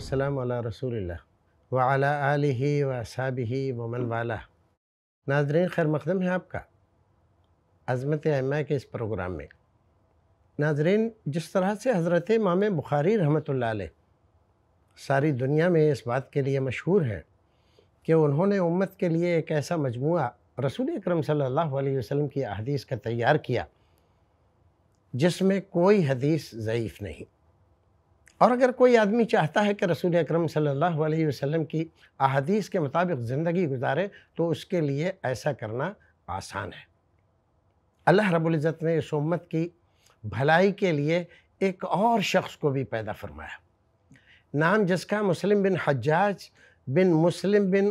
والسلام علی رسول اللہ وعلیٰ علیہ و صابع و من ناظرین خیر مقدم ہے آپ کا عظمت احمہ کے اس پروگرام میں ناظرین جس طرح سے حضرت امام بخاری رحمۃ اللہ علیہ ساری دنیا میں اس بات کے لیے مشہور ہیں کہ انہوں نے امت کے لیے ایک ایسا مجموعہ رسول اکرم صلی اللہ علیہ وسلم کی احادیث کا تیار کیا جس میں کوئی حدیث ضعیف نہیں اور اگر کوئی آدمی چاہتا ہے کہ رسول اکرم صلی اللہ علیہ وسلم کی احادیث کے مطابق زندگی گزارے تو اس کے لیے ایسا کرنا آسان ہے اللہ رب العزت نے اس امت کی بھلائی کے لیے ایک اور شخص کو بھی پیدا فرمایا نام جس کا مسلم بن حجاج بن مسلم بن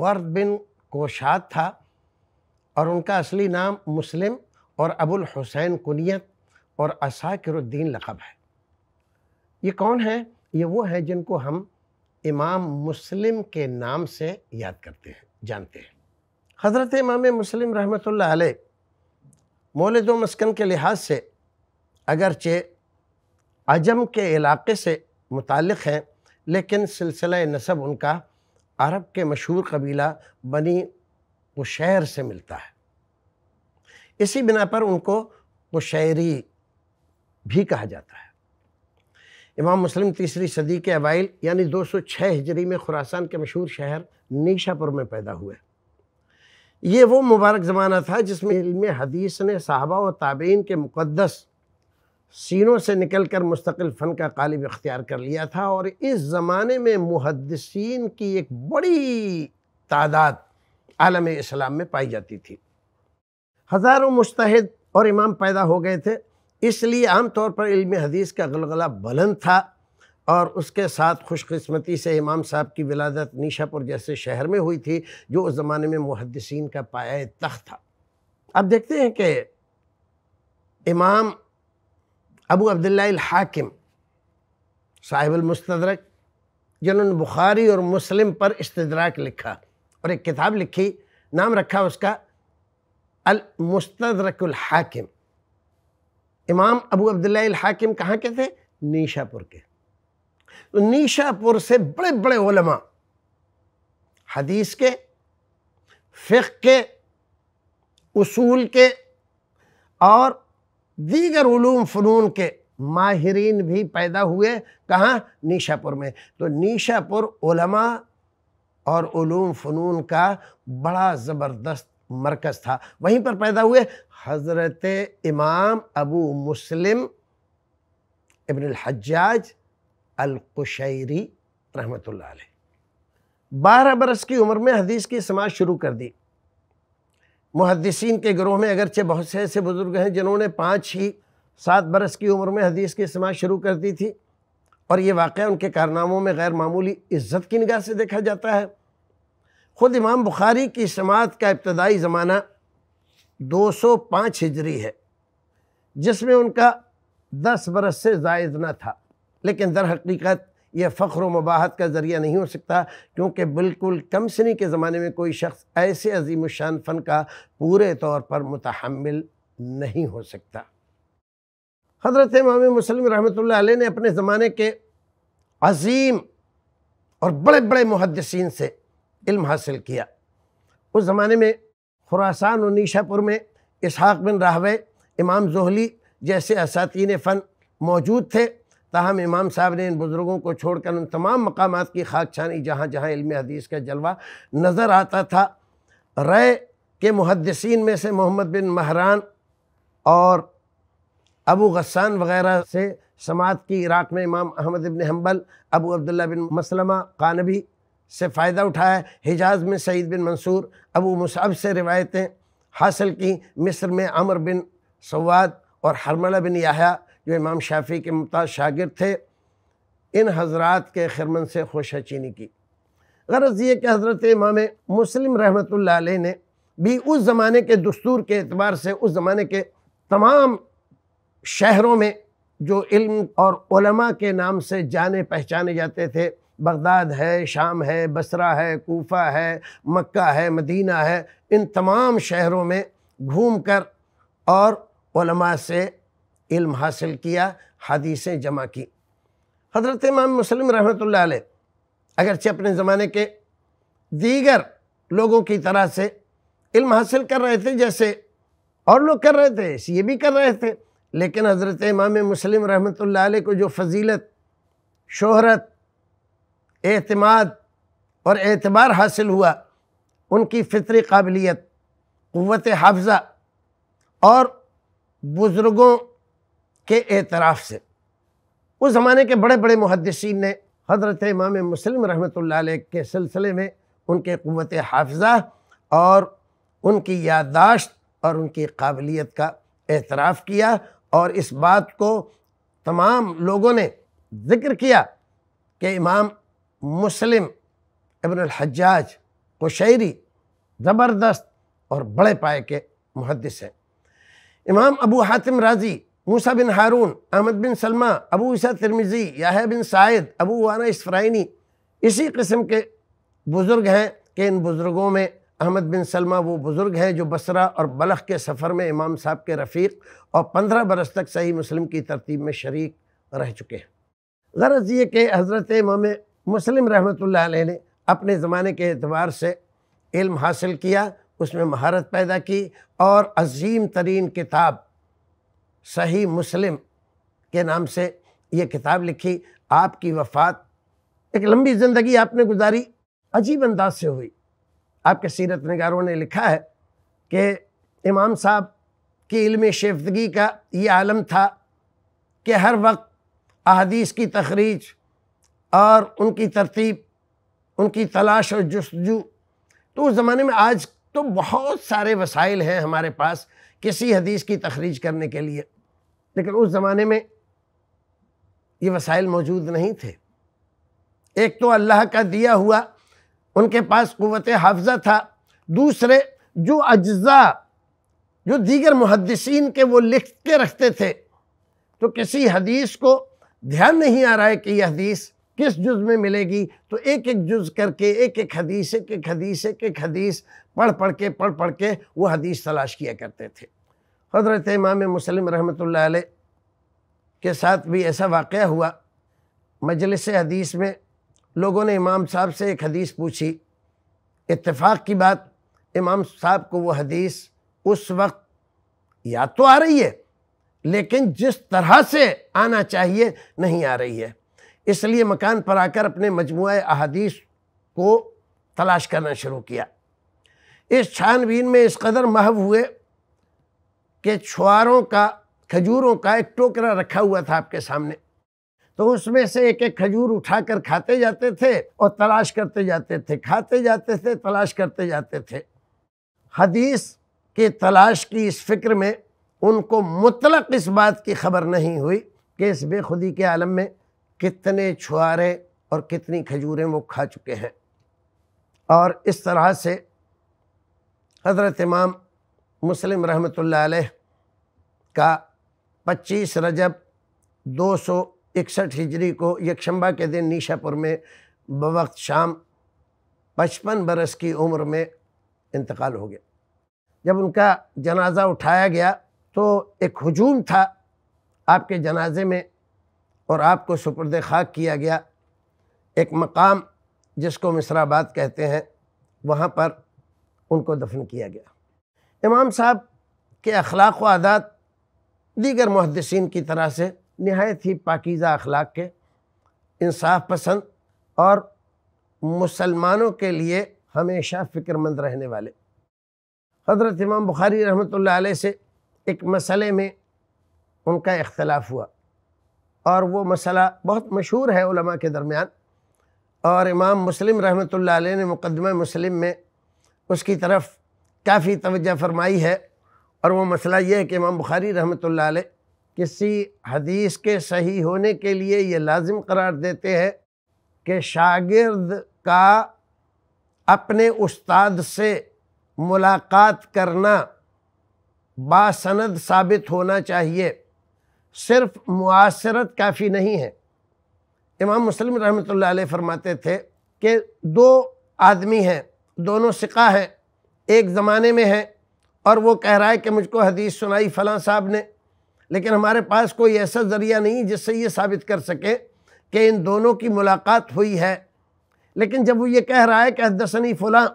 ورد بن کوشات تھا اور ان کا اصلی نام مسلم اور ابو الحسین کنیت اور اساکر الدین لقب ہے یہ کون ہیں یہ وہ ہیں جن کو ہم امام مسلم کے نام سے یاد کرتے ہیں جانتے ہیں حضرت امام مسلم رحمۃ اللہ علیہ مولد و مسکن کے لحاظ سے اگرچہ عجم کے علاقے سے متعلق ہیں لیکن سلسلہ نصب ان کا عرب کے مشہور قبیلہ بنی قشیر سے ملتا ہے اسی بنا پر ان کو قشیری بھی کہا جاتا ہے امام مسلم تیسری صدی کے اوائل یعنی دو سو چھ ہجری میں خراسان کے مشہور شہر نیشا پور میں پیدا ہوئے یہ وہ مبارک زمانہ تھا جس میں علم حدیث نے صحابہ و تابعین کے مقدس سینوں سے نکل کر مستقل فن کا قالب اختیار کر لیا تھا اور اس زمانے میں محدثین کی ایک بڑی تعداد عالم اسلام میں پائی جاتی تھی ہزاروں مستحد اور امام پیدا ہو گئے تھے اس لیے عام طور پر علم حدیث کا غلغلہ بلند تھا اور اس کے ساتھ خوش قسمتی سے امام صاحب کی ولادت نیشا پور جیسے شہر میں ہوئی تھی جو اس زمانے میں محدثین کا پایہ تخت تھا اب دیکھتے ہیں کہ امام ابو عبداللہ الحاکم صاحب المستدرک جنہوں نے بخاری اور مسلم پر استدراک لکھا اور ایک کتاب لکھی نام رکھا اس کا المستدرک الحاکم امام ابو عبداللہ الحاکم کہاں کے تھے نیشا پور کے تو نیشا پور سے بڑے بڑے علماء حدیث کے فقہ کے اصول کے اور دیگر علوم فنون کے ماہرین بھی پیدا ہوئے کہاں نیشا پور میں تو نیشا پور علماء اور علوم فنون کا بڑا زبردست مرکز تھا وہیں پر پیدا ہوئے حضرت امام ابو مسلم ابن الحجاج القشیری رحمت اللہ علیہ بارہ برس کی عمر میں حدیث کی سماج شروع کر دی محدثین کے گروہ میں اگرچہ بہت سے ایسے بزرگ ہیں جنہوں نے پانچ ہی سات برس کی عمر میں حدیث کی سماج شروع کر دی تھی اور یہ واقعہ ان کے کارناموں میں غیر معمولی عزت کی نگاہ سے دیکھا جاتا ہے خود امام بخاری کی سماعت کا ابتدائی زمانہ دو سو پانچ ہجری ہے جس میں ان کا دس برس سے زائد نہ تھا لیکن در حقیقت یہ فخر و مباحت کا ذریعہ نہیں ہو سکتا کیونکہ بالکل کم سنی کے زمانے میں کوئی شخص ایسے عظیم الشان فن کا پورے طور پر متحمل نہیں ہو سکتا حضرت امام مسلم رحمۃ اللہ علیہ نے اپنے زمانے کے عظیم اور بڑے بڑے محدثین سے علم حاصل کیا اس زمانے میں خراسان و نیشہ پور میں اسحاق بن راہوے امام زہلی جیسے اساتین فن موجود تھے تاہم امام صاحب نے ان بزرگوں کو چھوڑ کر ان تمام مقامات کی خاک چھانی جہاں جہاں علم حدیث کا جلوہ نظر آتا تھا رے کے محدثین میں سے محمد بن مہران اور ابو غسان وغیرہ سے سماعت کی عراق میں امام احمد بن حنبل ابو عبداللہ بن مسلمہ قانبی سے فائدہ اٹھایا حجاز میں سعید بن منصور ابو مصعب سے روایتیں حاصل کیں مصر میں عمر بن سواد اور حرملہ بن احایہ جو امام شافی کے ممتاز شاگرد تھے ان حضرات کے خرمن سے خوشینی کی غرض یہ کہ حضرت امام مسلم رحمۃ اللہ علیہ نے بھی اس زمانے کے دستور کے اعتبار سے اس زمانے کے تمام شہروں میں جو علم اور علماء کے نام سے جانے پہچانے جاتے تھے بغداد ہے شام ہے بصرہ ہے کوفہ ہے مکہ ہے مدینہ ہے ان تمام شہروں میں گھوم کر اور علماء سے علم حاصل کیا حدیثیں جمع کی حضرت امام مسلم رحمۃ اللہ علیہ اگرچہ اپنے زمانے کے دیگر لوگوں کی طرح سے علم حاصل کر رہے تھے جیسے اور لوگ کر رہے تھے اسی یہ بھی کر رہے تھے لیکن حضرت امام مسلم رحمۃ اللہ علیہ کو جو فضیلت شہرت اعتماد اور اعتبار حاصل ہوا ان کی فطری قابلیت قوت حافظہ اور بزرگوں کے اعتراف سے اس زمانے کے بڑے بڑے محدثین نے حضرت امام مسلم رحمۃ اللہ علیہ کے سلسلے میں ان کے قوت حافظہ اور ان کی یادداشت اور ان کی قابلیت کا اعتراف کیا اور اس بات کو تمام لوگوں نے ذکر کیا کہ امام مسلم ابن الحجاج قشیری زبردست اور بڑے پائے کے محدث ہیں امام ابو حاتم راضی موسیٰ بن ہارون احمد بن سلمہ ابو عیسیٰ ترمیزی یاہی بن سعید ابو وانا اسفرائنی اسی قسم کے بزرگ ہیں کہ ان بزرگوں میں احمد بن سلمہ وہ بزرگ ہیں جو بصرہ اور بلخ کے سفر میں امام صاحب کے رفیق اور پندرہ برس تک صحیح مسلم کی ترتیب میں شریک رہ چکے ہیں ذرا یہ کہ حضرت امام مسلم رحمۃ اللہ علیہ نے اپنے زمانے کے اعتبار سے علم حاصل کیا اس میں مہارت پیدا کی اور عظیم ترین کتاب صحیح مسلم کے نام سے یہ کتاب لکھی آپ کی وفات ایک لمبی زندگی آپ نے گزاری عجیب انداز سے ہوئی آپ کے سیرت نگاروں نے لکھا ہے کہ امام صاحب کی علم شیفتگی کا یہ عالم تھا کہ ہر وقت احادیث کی تخریج اور ان کی ترتیب ان کی تلاش اور جستجو تو اس زمانے میں آج تو بہت سارے وسائل ہیں ہمارے پاس کسی حدیث کی تخریج کرنے کے لیے لیکن اس زمانے میں یہ وسائل موجود نہیں تھے ایک تو اللہ کا دیا ہوا ان کے پاس قوت حافظہ تھا دوسرے جو اجزاء جو دیگر محدثین کے وہ لکھ کے رکھتے تھے تو کسی حدیث کو دھیان نہیں آ رہا ہے کہ یہ حدیث کس جز میں ملے گی تو ایک ایک جز کر کے ایک ایک حدیث ایک ایک حدیث ایک ایک حدیث پڑھ پڑھ کے پڑھ پڑھ کے وہ حدیث تلاش کیا کرتے تھے حضرت امام مسلم رحمۃ اللہ علیہ کے ساتھ بھی ایسا واقعہ ہوا مجلس حدیث میں لوگوں نے امام صاحب سے ایک حدیث پوچھی اتفاق کی بات امام صاحب کو وہ حدیث اس وقت یاد تو آ رہی ہے لیکن جس طرح سے آنا چاہیے نہیں آ رہی ہے اس لیے مکان پر آ کر اپنے مجموعہ احادیث کو تلاش کرنا شروع کیا اس چھان بین میں اس قدر محب ہوئے کہ چھواروں کا کھجوروں کا ایک ٹوکرا رکھا ہوا تھا آپ کے سامنے تو اس میں سے ایک ایک کھجور اٹھا کر کھاتے جاتے تھے اور تلاش کرتے جاتے تھے کھاتے جاتے تھے تلاش کرتے جاتے تھے حدیث کے تلاش کی اس فکر میں ان کو مطلق اس بات کی خبر نہیں ہوئی کہ اس بے خودی کے عالم میں کتنے چھوارے اور کتنی کھجوریں وہ کھا چکے ہیں اور اس طرح سے حضرت امام مسلم رحمۃ اللہ علیہ کا پچیس رجب دو سو اکسٹھ ہجری کو یکشمبا کے دن نیشا پور میں بوقت شام پچپن برس کی عمر میں انتقال ہو گیا جب ان کا جنازہ اٹھایا گیا تو ایک ہجوم تھا آپ کے جنازے میں اور آپ کو سپرد خاک کیا گیا ایک مقام جس کو مصر آباد کہتے ہیں وہاں پر ان کو دفن کیا گیا امام صاحب کے اخلاق و عادات دیگر محدثین کی طرح سے نہایت ہی پاکیزہ اخلاق کے انصاف پسند اور مسلمانوں کے لیے ہمیشہ فکر مند رہنے والے حضرت امام بخاری رحمۃ اللہ علیہ سے ایک مسئلے میں ان کا اختلاف ہوا اور وہ مسئلہ بہت مشہور ہے علماء کے درمیان اور امام مسلم رحمۃ اللہ علیہ نے مقدمہ مسلم میں اس کی طرف کافی توجہ فرمائی ہے اور وہ مسئلہ یہ ہے کہ امام بخاری رحمۃ اللہ علیہ کسی حدیث کے صحیح ہونے کے لیے یہ لازم قرار دیتے ہیں کہ شاگرد کا اپنے استاد سے ملاقات کرنا باسند ثابت ہونا چاہیے صرف معاصرت کافی نہیں ہے امام مسلم رحمۃ اللہ علیہ فرماتے تھے کہ دو آدمی ہیں دونوں سقہ ہیں ایک زمانے میں ہیں اور وہ کہہ رہا ہے کہ مجھ کو حدیث سنائی فلاں صاحب نے لیکن ہمارے پاس کوئی ایسا ذریعہ نہیں جس سے یہ ثابت کر سکے کہ ان دونوں کی ملاقات ہوئی ہے لیکن جب وہ یہ کہہ رہا ہے کہ حدثنی فلاں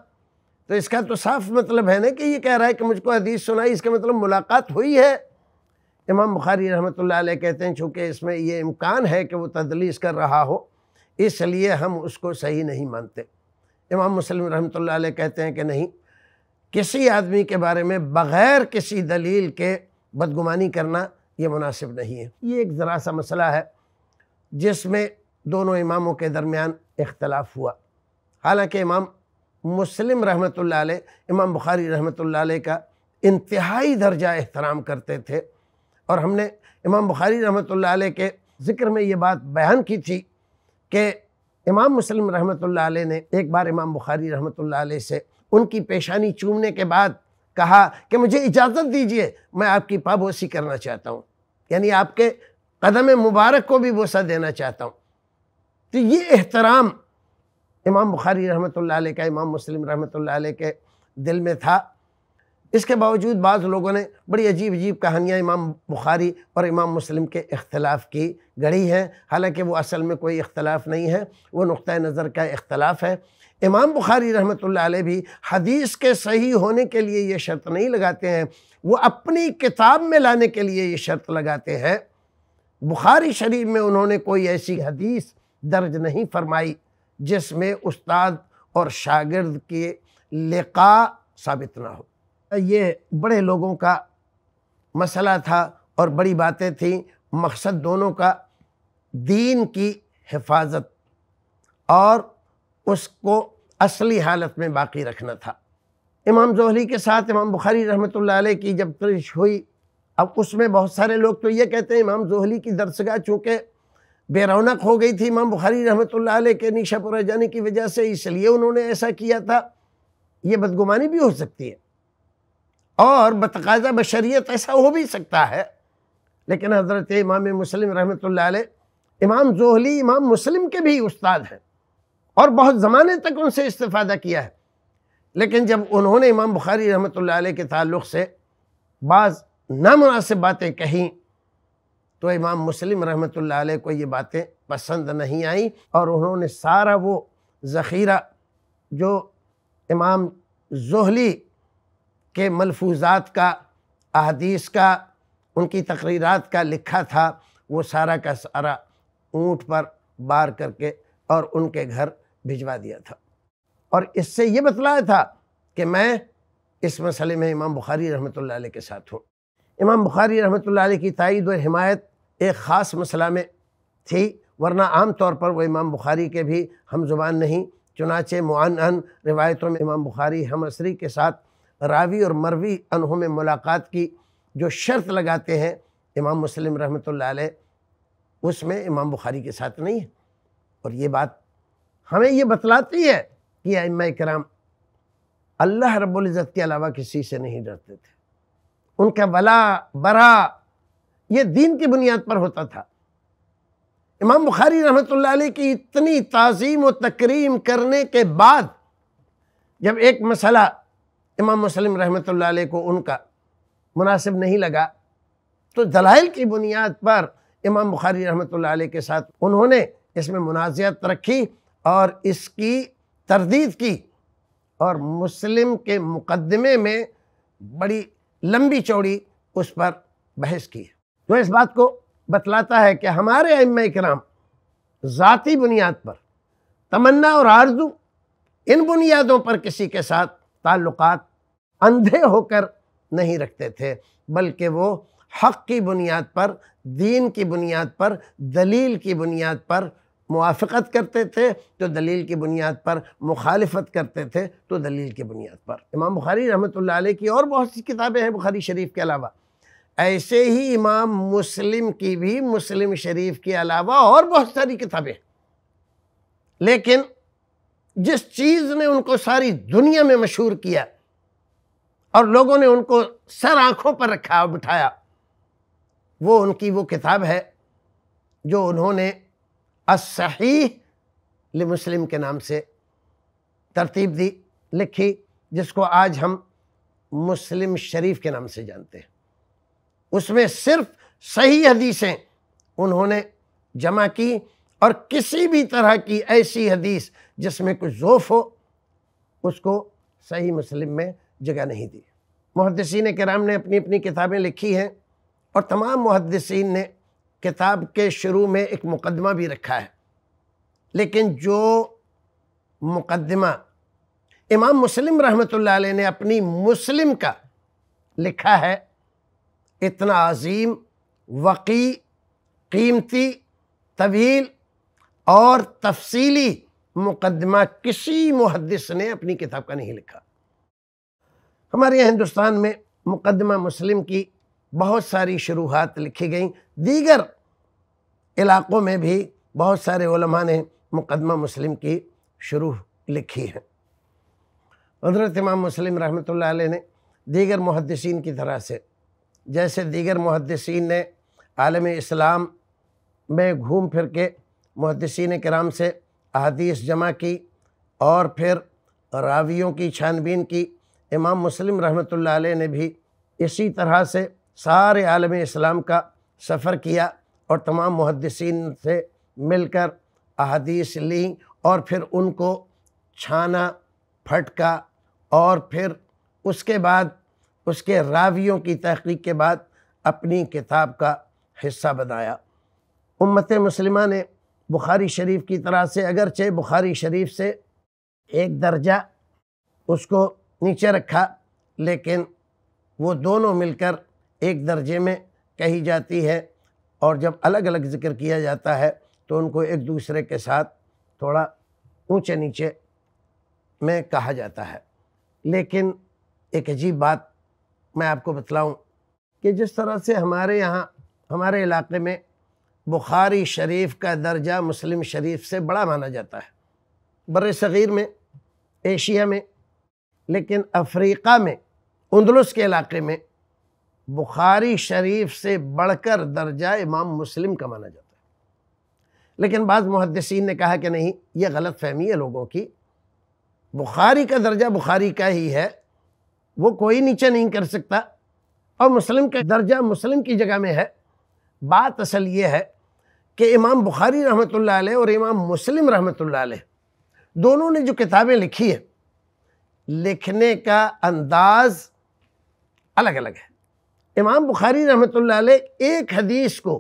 تو اس کا تو صاف مطلب ہے نہیں کہ یہ کہہ رہا ہے کہ مجھ کو حدیث سنائی اس کا مطلب ملاقات ہوئی ہے امام بخاری رحمۃ اللہ علیہ کہتے ہیں چونکہ اس میں یہ امکان ہے کہ وہ تدلیس کر رہا ہو اس لیے ہم اس کو صحیح نہیں مانتے امام مسلم رحمۃ اللہ علیہ کہتے ہیں کہ نہیں کسی آدمی کے بارے میں بغیر کسی دلیل کے بدگمانی کرنا یہ مناسب نہیں ہے یہ ایک ذرا سا مسئلہ ہے جس میں دونوں اماموں کے درمیان اختلاف ہوا حالانکہ امام مسلم رحمۃ اللہ علیہ امام بخاری رحمۃ اللہ علیہ کا انتہائی درجہ احترام کرتے تھے اور ہم نے امام بخاری رحمۃ اللہ علیہ کے ذکر میں یہ بات بیان کی تھی کہ امام مسلم رحمۃ اللہ علیہ نے ایک بار امام بخاری رحمۃ اللہ علیہ سے ان کی پیشانی چومنے کے بعد کہا کہ مجھے اجازت دیجئے میں آپ کی پابوسی کرنا چاہتا ہوں یعنی آپ کے قدم مبارک کو بھی بوسہ دینا چاہتا ہوں تو یہ احترام امام بخاری رحمۃ اللہ علیہ کا امام مسلم رحمۃ اللہ علیہ کے دل میں تھا اس کے باوجود بعض لوگوں نے بڑی عجیب عجیب کہانیاں امام بخاری اور امام مسلم کے اختلاف کی گڑھی ہیں حالانکہ وہ اصل میں کوئی اختلاف نہیں ہے وہ نقطہ نظر کا اختلاف ہے امام بخاری رحمۃ اللہ علیہ بھی حدیث کے صحیح ہونے کے لیے یہ شرط نہیں لگاتے ہیں وہ اپنی کتاب میں لانے کے لیے یہ شرط لگاتے ہیں بخاری شریف میں انہوں نے کوئی ایسی حدیث درج نہیں فرمائی جس میں استاد اور شاگرد کے لقاء ثابت نہ ہو یہ بڑے لوگوں کا مسئلہ تھا اور بڑی باتیں تھیں مقصد دونوں کا دین کی حفاظت اور اس کو اصلی حالت میں باقی رکھنا تھا امام زہری کے ساتھ امام بخاری رحمۃ اللہ علیہ کی جب ترش ہوئی اب اس میں بہت سارے لوگ تو یہ کہتے ہیں امام زہری کی درسگاہ چونکہ بے رونق ہو گئی تھی امام بخاری رحمۃ اللہ علیہ کے نیشہ پورہ جانے کی وجہ سے اس لیے انہوں نے ایسا کیا تھا یہ بدگمانی بھی ہو سکتی ہے اور بتقاضہ بشریعت ایسا ہو بھی سکتا ہے لیکن حضرت امام مسلم رحمۃ اللہ علیہ امام زہلی امام مسلم کے بھی استاد ہیں اور بہت زمانے تک ان سے استفادہ کیا ہے لیکن جب انہوں نے امام بخاری رحمۃ اللہ علیہ کے تعلق سے بعض نامناسب باتیں کہیں تو امام مسلم رحمۃ اللہ علیہ کو یہ باتیں پسند نہیں آئیں اور انہوں نے سارا وہ ذخیرہ جو امام زہلی کے ملفوظات کا احادیث کا ان کی تقریرات کا لکھا تھا وہ سارا کا سارا اونٹ پر بار کر کے اور ان کے گھر بھجوا دیا تھا اور اس سے یہ بتلایا تھا کہ میں اس مسئلے میں امام بخاری رحمۃ اللہ علیہ کے ساتھ ہوں امام بخاری رحمۃ اللہ علیہ کی تائید و حمایت ایک خاص مسئلہ میں تھی ورنہ عام طور پر وہ امام بخاری کے بھی ہم زبان نہیں چنانچہ معن روایتوں میں امام بخاری ہم عصری کے ساتھ راوی اور مروی انہوں میں ملاقات کی جو شرط لگاتے ہیں امام مسلم رحمۃ اللہ علیہ اس میں امام بخاری کے ساتھ نہیں ہے اور یہ بات ہمیں یہ بتلاتی ہے کہ امہ اکرام اللہ رب العزت کے علاوہ کسی سے نہیں ڈرتے تھے ان کا ولا برا یہ دین کی بنیاد پر ہوتا تھا امام بخاری رحمۃ اللہ علیہ کی اتنی تعظیم و تقریم کرنے کے بعد جب ایک مسئلہ امام مسلم رحمۃ اللہ علیہ کو ان کا مناسب نہیں لگا تو دلائل کی بنیاد پر امام بخاری رحمۃ اللہ علیہ کے ساتھ انہوں نے اس میں منازعت رکھی اور اس کی تردید کی اور مسلم کے مقدمے میں بڑی لمبی چوڑی اس پر بحث کی جو اس بات کو بتلاتا ہے کہ ہمارے ام کرام ذاتی بنیاد پر تمنا اور آرزو ان بنیادوں پر کسی کے ساتھ تعلقات اندھے ہو کر نہیں رکھتے تھے بلکہ وہ حق کی بنیاد پر دین کی بنیاد پر دلیل کی بنیاد پر موافقت کرتے تھے تو دلیل کی بنیاد پر مخالفت کرتے تھے تو دلیل کی بنیاد پر امام بخاری رحمۃ اللہ علیہ کی اور بہت سی کتابیں ہیں بخاری شریف کے علاوہ ایسے ہی امام مسلم کی بھی مسلم شریف کے علاوہ اور بہت ساری کتابیں لیکن جس چیز نے ان کو ساری دنیا میں مشہور کیا اور لوگوں نے ان کو سر آنکھوں پر رکھا اور بٹھایا وہ ان کی وہ کتاب ہے جو انہوں نے الصحیح لمسلم کے نام سے ترتیب دی لکھی جس کو آج ہم مسلم شریف کے نام سے جانتے ہیں اس میں صرف صحیح حدیثیں انہوں نے جمع کی اور کسی بھی طرح کی ایسی حدیث جس میں کچھ ظوف ہو اس کو صحیح مسلم میں جگہ نہیں دی محدثین کرام نے اپنی اپنی کتابیں لکھی ہیں اور تمام محدثین نے کتاب کے شروع میں ایک مقدمہ بھی رکھا ہے لیکن جو مقدمہ امام مسلم رحمۃ اللہ علیہ نے اپنی مسلم کا لکھا ہے اتنا عظیم وقی قیمتی طویل اور تفصیلی مقدمہ کسی محدث نے اپنی کتاب کا نہیں لکھا ہمارے یہاں ہندوستان میں مقدمہ مسلم کی بہت ساری شروحات لکھی گئیں دیگر علاقوں میں بھی بہت سارے علماء نے مقدمہ مسلم کی شروع لکھی ہے حضرت امام مسلم رحمۃ اللہ علیہ نے دیگر محدثین کی طرح سے جیسے دیگر محدثین نے عالم اسلام میں گھوم پھر کے محدثین کرام سے احادیث جمع کی اور پھر راویوں کی چھانبین کی امام مسلم رحمۃ اللہ علیہ نے بھی اسی طرح سے سارے عالم اسلام کا سفر کیا اور تمام محدثین سے مل کر احادیث لیں اور پھر ان کو چھانا پھٹکا اور پھر اس کے بعد اس کے راویوں کی تحقیق کے بعد اپنی کتاب کا حصہ بنایا امت مسلمہ نے بخاری شریف کی طرح سے اگرچہ بخاری شریف سے ایک درجہ اس کو نیچے رکھا لیکن وہ دونوں مل کر ایک درجے میں کہی جاتی ہے اور جب الگ الگ ذکر کیا جاتا ہے تو ان کو ایک دوسرے کے ساتھ تھوڑا اونچے نیچے میں کہا جاتا ہے لیکن ایک عجیب بات میں آپ کو بتلاؤں کہ جس طرح سے ہمارے یہاں ہمارے علاقے میں بخاری شریف کا درجہ مسلم شریف سے بڑا مانا جاتا ہے بر صغیر میں ایشیا میں لیکن افریقہ میں اندلس کے علاقے میں بخاری شریف سے بڑھ کر درجہ امام مسلم کا مانا جاتا ہے لیکن بعض محدثین نے کہا کہ نہیں یہ غلط فہمی ہے لوگوں کی بخاری کا درجہ بخاری کا ہی ہے وہ کوئی نیچے نہیں کر سکتا اور مسلم کا درجہ مسلم کی جگہ میں ہے بات اصل یہ ہے کہ امام بخاری رحمۃ اللہ علیہ اور امام مسلم رحمۃ اللہ علیہ دونوں نے جو کتابیں لکھی ہیں لکھنے کا انداز الگ الگ ہے امام بخاری رحمۃ اللہ علیہ ایک حدیث کو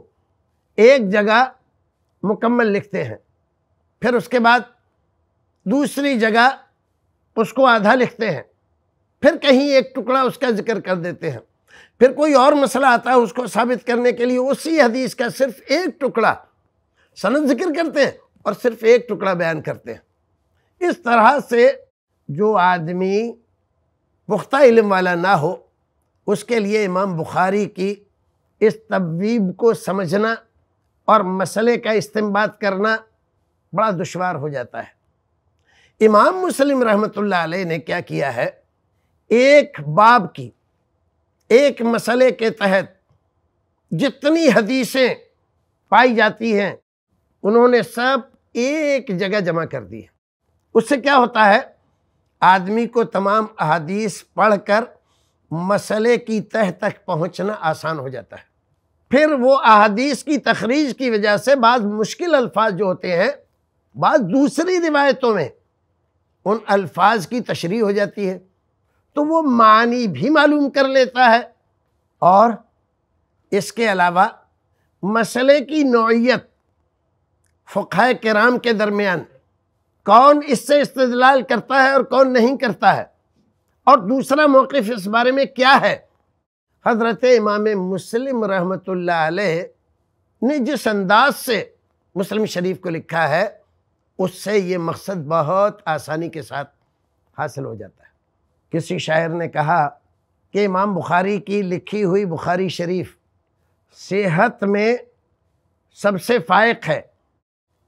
ایک جگہ مکمل لکھتے ہیں پھر اس کے بعد دوسری جگہ اس کو آدھا لکھتے ہیں پھر کہیں ایک ٹکڑا اس کا ذکر کر دیتے ہیں پھر کوئی اور مسئلہ آتا ہے اس کو ثابت کرنے کے لیے اسی حدیث کا صرف ایک ٹکڑا سند ذکر کرتے ہیں اور صرف ایک ٹکڑا بیان کرتے ہیں اس طرح سے جو آدمی پختہ علم والا نہ ہو اس کے لیے امام بخاری کی اس تبویب کو سمجھنا اور مسئلے کا استعمال کرنا بڑا دشوار ہو جاتا ہے امام مسلم رحمۃ اللہ علیہ نے کیا کیا ہے ایک باب کی ایک مسئلے کے تحت جتنی حدیثیں پائی جاتی ہیں انہوں نے سب ایک جگہ جمع کر دی ہے اس سے کیا ہوتا ہے آدمی کو تمام احادیث پڑھ کر مسئلے کی تہ تک پہنچنا آسان ہو جاتا ہے پھر وہ احادیث کی تخریج کی وجہ سے بعض مشکل الفاظ جو ہوتے ہیں بعض دوسری روایتوں میں ان الفاظ کی تشریح ہو جاتی ہے تو وہ معنی بھی معلوم کر لیتا ہے اور اس کے علاوہ مسئلے کی نوعیت فقہ کرام کے درمیان کون اس سے استدلال کرتا ہے اور کون نہیں کرتا ہے اور دوسرا موقف اس بارے میں کیا ہے حضرت امام مسلم رحمۃ اللہ علیہ نے جس انداز سے مسلم شریف کو لکھا ہے اس سے یہ مقصد بہت آسانی کے ساتھ حاصل ہو جاتا ہے کسی شاعر نے کہا کہ امام بخاری کی لکھی ہوئی بخاری شریف صحت میں سب سے فائق ہے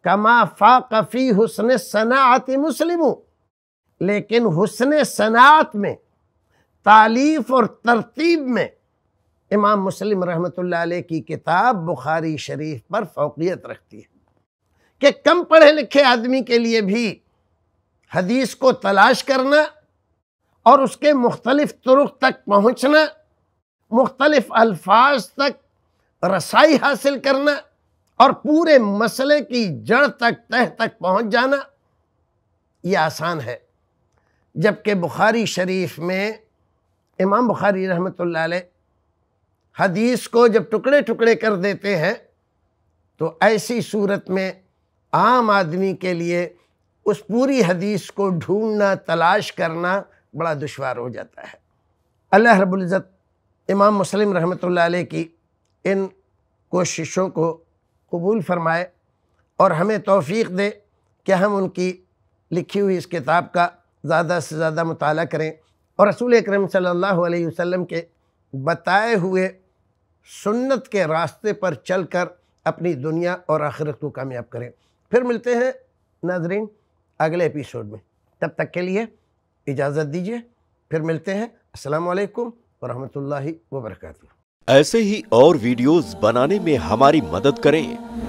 کما فا کفی حسن صنعت مسلم لیکن حسن صنعت میں تعلیف اور ترتیب میں امام مسلم رحمۃ اللہ علیہ کی کتاب بخاری شریف پر فوقیت رکھتی ہے کہ کم پڑھے لکھے آدمی کے لیے بھی حدیث کو تلاش کرنا اور اس کے مختلف طرق تک پہنچنا مختلف الفاظ تک رسائی حاصل کرنا اور پورے مسئلے کی جڑ تک تہ تک پہنچ جانا یہ آسان ہے جبکہ بخاری شریف میں امام بخاری رحمۃ اللہ علیہ حدیث کو جب ٹکڑے ٹکڑے کر دیتے ہیں تو ایسی صورت میں عام آدمی کے لیے اس پوری حدیث کو ڈھونڈنا تلاش کرنا بڑا دشوار ہو جاتا ہے اللہ رب العزت امام مسلم رحمۃ اللہ علیہ کی ان کوششوں کو قبول فرمائے اور ہمیں توفیق دے کہ ہم ان کی لکھی ہوئی اس کتاب کا زیادہ سے زیادہ مطالعہ کریں اور رسول اکرم صلی اللہ علیہ وسلم کے بتائے ہوئے سنت کے راستے پر چل کر اپنی دنیا اور آخرت کو کامیاب کریں پھر ملتے ہیں ناظرین اگلے ایپیسوڈ میں تب تک کے لیے اجازت دیجیے پھر ملتے ہیں السلام علیکم ورحمۃ اللہ وبرکاتہ ایسے ہی اور ویڈیوز بنانے میں ہماری مدد کریں